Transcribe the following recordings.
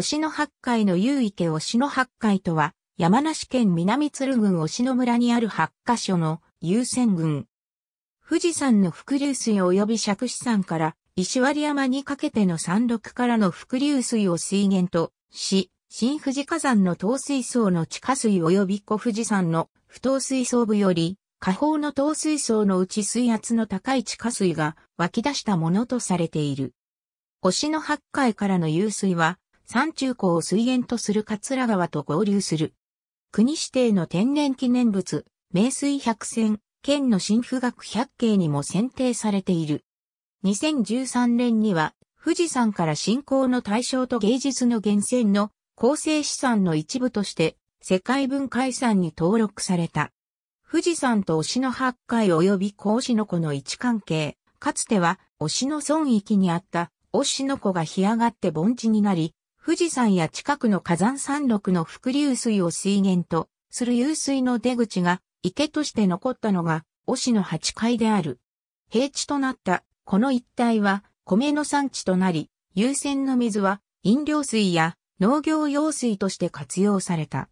忍野八海の夕池忍野八海とは、山梨県南鶴郡忍野村にある8カ所の優先群。富士山の伏流水及び石子山から石割山にかけての山麓からの伏流水を水源とし、新富士火山の糖水層の地下水及び小富士山の不糖水層部より、下方の糖水層のうち水圧の高い地下水が湧き出したものとされている。忍野八海からの湧水は、山中湖を水源とする桂川と合流する。国指定の天然記念物、名水百選、県の新富岳百景にも選定されている。2013年には、富士山から信仰の対象と芸術の源泉の構成資産の一部として世界文化遺産に登録された。富士山と忍野八海及び甲子の湖の位置関係、かつては忍野村域にあった忍野湖が干上がって盆地になり、富士山や近くの火山山麓の伏流水を水源とする湧水の出口が池として残ったのが、お市の8階である。平地となったこの一帯は米の産地となり、優先の水は飲料水や農業用水として活用された。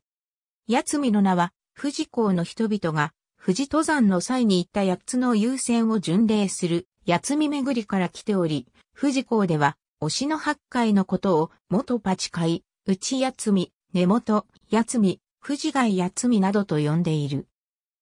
八海の名は富士港の人々が富士登山の際に行った八つの優先を巡礼する八海巡りから来ており、富士港ではしの八海のことを、元八海、内八海、根本、八海、藤貝八海などと呼んでいる。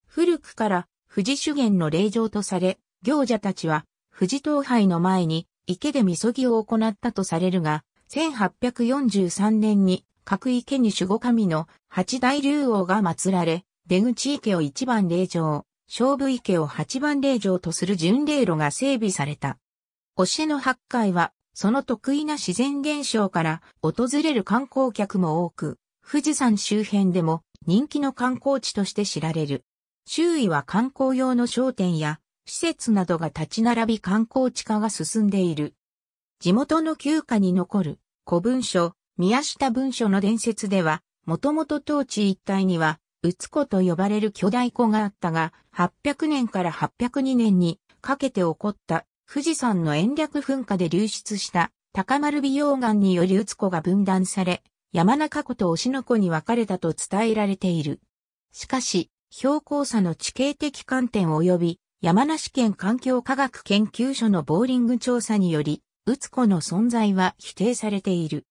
古くから富士修験の霊場とされ、行者たちは富士東杯の前に池でみそぎを行ったとされるが、1843年に各池に守護神の八大竜王が祀られ、出口池を一番霊場、勝負池を八番霊場とする巡礼路が整備された。押しの八海はその得意な自然現象から訪れる観光客も多く、富士山周辺でも人気の観光地として知られる。周囲は観光用の商店や施設などが立ち並び観光地化が進んでいる。地元の旧家に残る古文書、宮下文書の伝説では、もともと当地一帯には、うつ子と呼ばれる巨大湖があったが、800年から802年にかけて起こった富士山の延暦噴火で流出した高丸美容岩により宇つ湖が分断され、山中湖とし野湖に分かれたと伝えられている。しかし、標高差の地形的観点及び山梨県環境科学研究所のボーリング調査により、宇つ湖の存在は否定されている。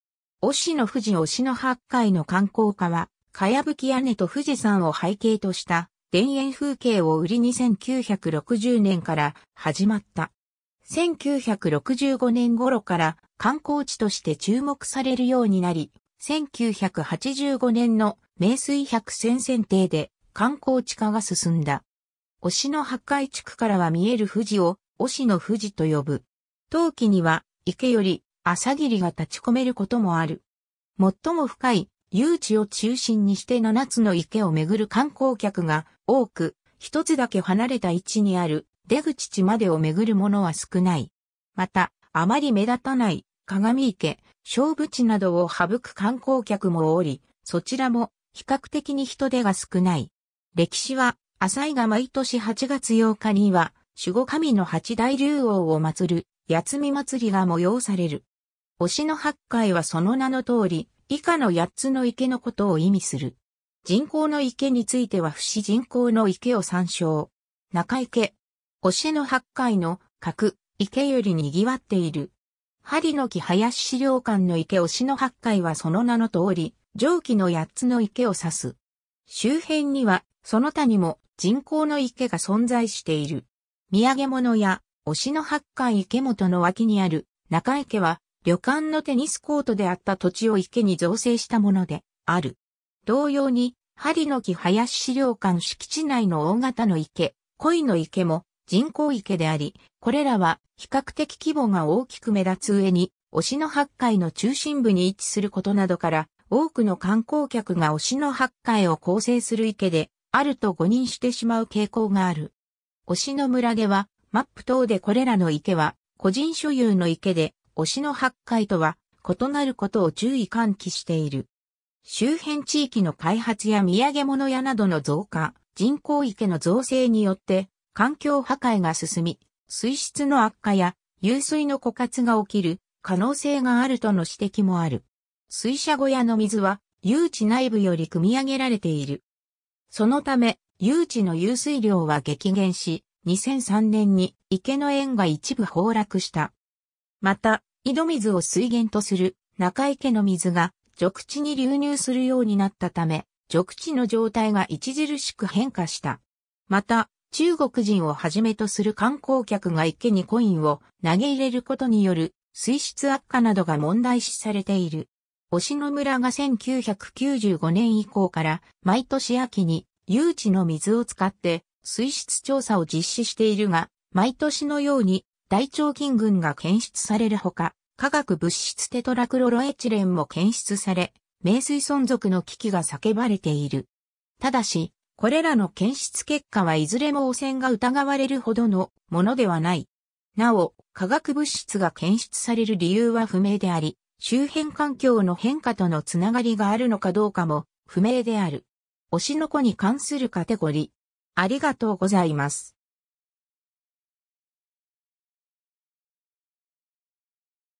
し野富士し野八海の観光家は、かやぶき屋根と富士山を背景とした田園風景を売り2 9 6 0年から始まった。1965年頃から観光地として注目されるようになり、1985年の名水百選選定で観光地化が進んだ。し野八海地区からは見える富士をし野富士と呼ぶ。冬季には池より朝霧が立ち込めることもある。最も深い誘致を中心にして7つの池を巡る観光客が多く、一つだけ離れた位置にある出口地までを巡るものは少ない。また、あまり目立たない鏡池、勝負地などを省く観光客もおり、そちらも比較的に人手が少ない。歴史は、浅井が毎年8月8日には、守護神の八大竜王を祀る、八海祭りが催される。推の八海はその名の通り、以下の八つの池のことを意味する。人工の池については不死人工の池を参照。中池、押しの八海の角、池より賑わっている。針の木林資料館の池押しの八海はその名の通り、上記の八つの池を指す。周辺には、その他にも人工の池が存在している。土産物や、押しの八海池本の脇にある中池は、旅館のテニスコートであった土地を池に造成したもので、ある。同様に、針の木林資料館敷地内の大型の池、恋の池も、人工池であり、これらは比較的規模が大きく目立つ上に、しの八海の中心部に位置することなどから、多くの観光客がしの八海を構成する池で、あると誤認してしまう傾向がある。忍野村では、マップ等でこれらの池は、個人所有の池で、しの八海とは異なることを注意喚起している。周辺地域の開発や土産物屋などの増加、人工池の造成によって、環境破壊が進み、水質の悪化や湧水の枯渇が起きる可能性があるとの指摘もある。水車小屋の水は誘致内部より汲み上げられている。そのため、誘致の湧水量は激減し、2003年に池の縁が一部崩落した。また、井戸水を水源とする中池の水が直地に流入するようになったため、直地の状態が著しく変化した。また、中国人をはじめとする観光客が池にコインを投げ入れることによる水質悪化などが問題視されている。忍野村が1995年以降から毎年秋に誘致の水を使って水質調査を実施しているが、毎年のように大腸菌群が検出されるほか、化学物質テトラクロロエチレンも検出され、名水存続の危機が叫ばれている。ただし、これらの検出結果はいずれも汚染が疑われるほどのものではない。なお、化学物質が検出される理由は不明であり、周辺環境の変化とのつながりがあるのかどうかも不明である。推しの子に関するカテゴリー。ありがとうございます。